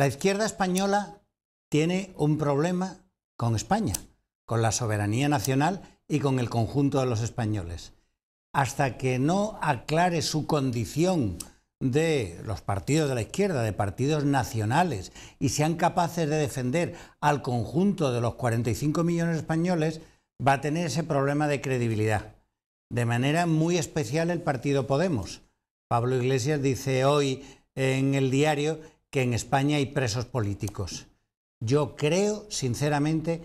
la izquierda española tiene un problema con España, con la soberanía nacional y con el conjunto de los españoles. Hasta que no aclare su condición de los partidos de la izquierda, de partidos nacionales, y sean capaces de defender al conjunto de los 45 millones de españoles, va a tener ese problema de credibilidad. De manera muy especial el partido Podemos. Pablo Iglesias dice hoy en el diario que en España hay presos políticos. Yo creo, sinceramente,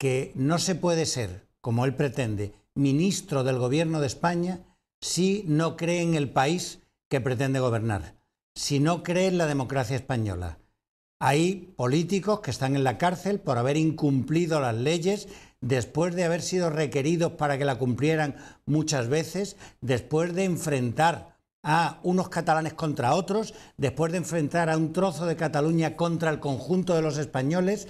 que no se puede ser, como él pretende, ministro del Gobierno de España si no cree en el país que pretende gobernar, si no cree en la democracia española. Hay políticos que están en la cárcel por haber incumplido las leyes después de haber sido requeridos para que la cumplieran muchas veces, después de enfrentar a unos catalanes contra otros, después de enfrentar a un trozo de Cataluña contra el conjunto de los españoles.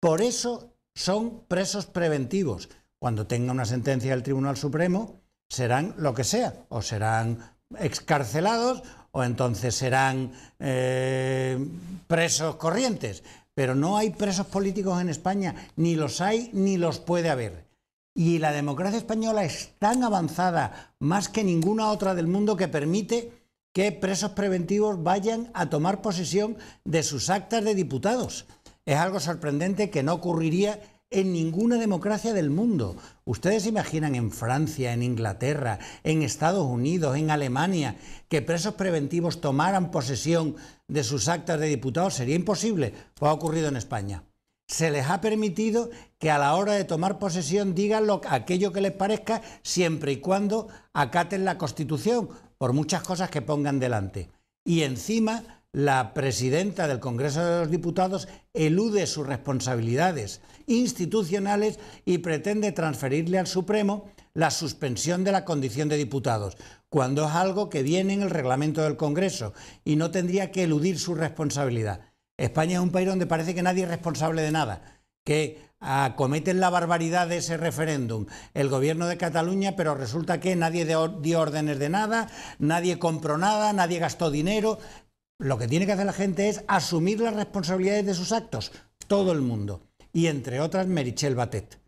Por eso son presos preventivos. Cuando tenga una sentencia del Tribunal Supremo, serán lo que sea, o serán excarcelados o entonces serán eh, presos corrientes. Pero no hay presos políticos en España, ni los hay ni los puede haber. Y la democracia española es tan avanzada, más que ninguna otra del mundo, que permite que presos preventivos vayan a tomar posesión de sus actas de diputados. Es algo sorprendente que no ocurriría en ninguna democracia del mundo. Ustedes imaginan en Francia, en Inglaterra, en Estados Unidos, en Alemania, que presos preventivos tomaran posesión de sus actas de diputados. Sería imposible. Pues ha ocurrido en España se les ha permitido que a la hora de tomar posesión digan aquello que les parezca siempre y cuando acaten la Constitución, por muchas cosas que pongan delante. Y encima, la presidenta del Congreso de los Diputados elude sus responsabilidades institucionales y pretende transferirle al Supremo la suspensión de la condición de diputados, cuando es algo que viene en el reglamento del Congreso y no tendría que eludir su responsabilidad. España es un país donde parece que nadie es responsable de nada, que acometen la barbaridad de ese referéndum el gobierno de Cataluña, pero resulta que nadie dio órdenes de nada, nadie compró nada, nadie gastó dinero. Lo que tiene que hacer la gente es asumir las responsabilidades de sus actos, todo el mundo, y entre otras Merichel Batet.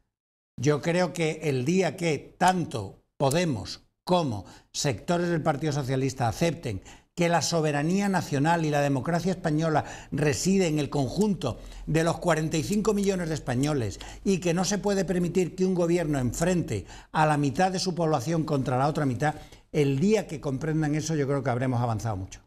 Yo creo que el día que tanto Podemos como sectores del Partido Socialista acepten que la soberanía nacional y la democracia española reside en el conjunto de los 45 millones de españoles y que no se puede permitir que un gobierno enfrente a la mitad de su población contra la otra mitad, el día que comprendan eso yo creo que habremos avanzado mucho.